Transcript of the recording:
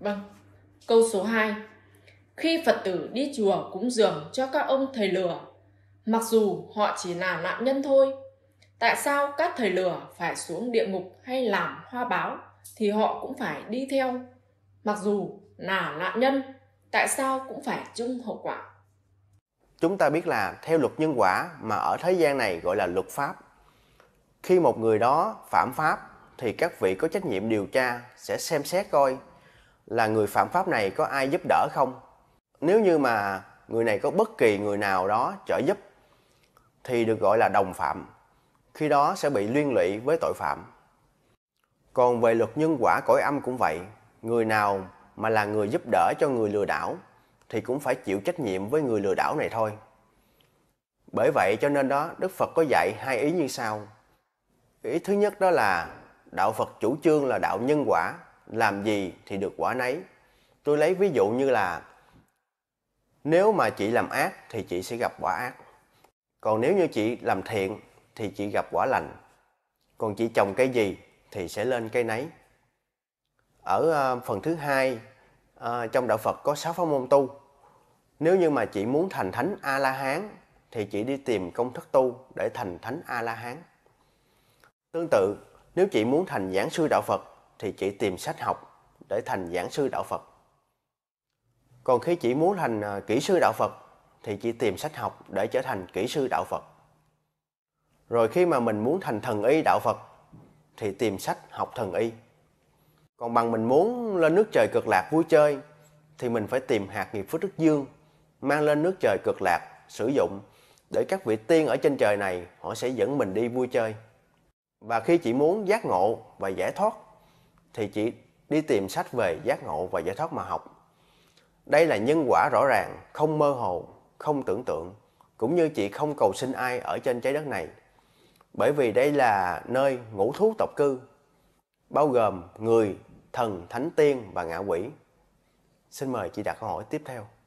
Vâng, câu số 2. Khi Phật tử đi chùa cúng dường cho các ông thầy lửa, mặc dù họ chỉ là nạn nhân thôi, tại sao các thầy lửa phải xuống địa ngục hay làm hoa báo thì họ cũng phải đi theo? Mặc dù là nạn nhân, tại sao cũng phải chung hậu quả? Chúng ta biết là theo luật nhân quả mà ở thế gian này gọi là luật pháp. Khi một người đó phạm pháp thì các vị có trách nhiệm điều tra sẽ xem xét coi là người phạm pháp này có ai giúp đỡ không nếu như mà người này có bất kỳ người nào đó trợ giúp thì được gọi là đồng phạm khi đó sẽ bị liên lụy với tội phạm còn về luật nhân quả cõi âm cũng vậy người nào mà là người giúp đỡ cho người lừa đảo thì cũng phải chịu trách nhiệm với người lừa đảo này thôi bởi vậy cho nên đó đức phật có dạy hai ý như sau ý thứ nhất đó là đạo phật chủ trương là đạo nhân quả làm gì thì được quả nấy. Tôi lấy ví dụ như là nếu mà chị làm ác thì chị sẽ gặp quả ác. Còn nếu như chị làm thiện thì chị gặp quả lành. Còn chị trồng cái gì thì sẽ lên cây nấy. Ở ờ, phần thứ hai ờ, trong đạo Phật có 6 pháp môn tu. Nếu như mà chị muốn thành thánh A La Hán thì chị đi tìm công thức tu để thành thánh A La Hán. Tương tự, nếu chị muốn thành giảng sư đạo Phật thì chị tìm sách học để thành giảng sư đạo Phật. Còn khi chị muốn thành à, kỹ sư đạo Phật thì chị tìm sách học để trở thành kỹ sư đạo Phật. Rồi khi mà mình muốn thành thần y đạo Phật thì tìm sách học thần y. Còn bằng mình muốn lên nước trời cực lạc vui chơi thì mình phải tìm hạt nghiệp phước đức dương mang lên nước trời cực lạc sử dụng để các vị tiên ở trên trời này họ sẽ dẫn mình đi vui chơi. Và khi chị muốn giác ngộ và giải thoát thì chỉ đi tìm sách về giác ngộ và giải thoát mà học. Đây là nhân quả rõ ràng, không mơ hồ, không tưởng tượng, cũng như chị không cầu xin ai ở trên trái đất này. Bởi vì đây là nơi ngũ thú tộc cư, bao gồm người, thần, thánh tiên và ngạ quỷ. Xin mời chị đặt câu hỏi tiếp theo.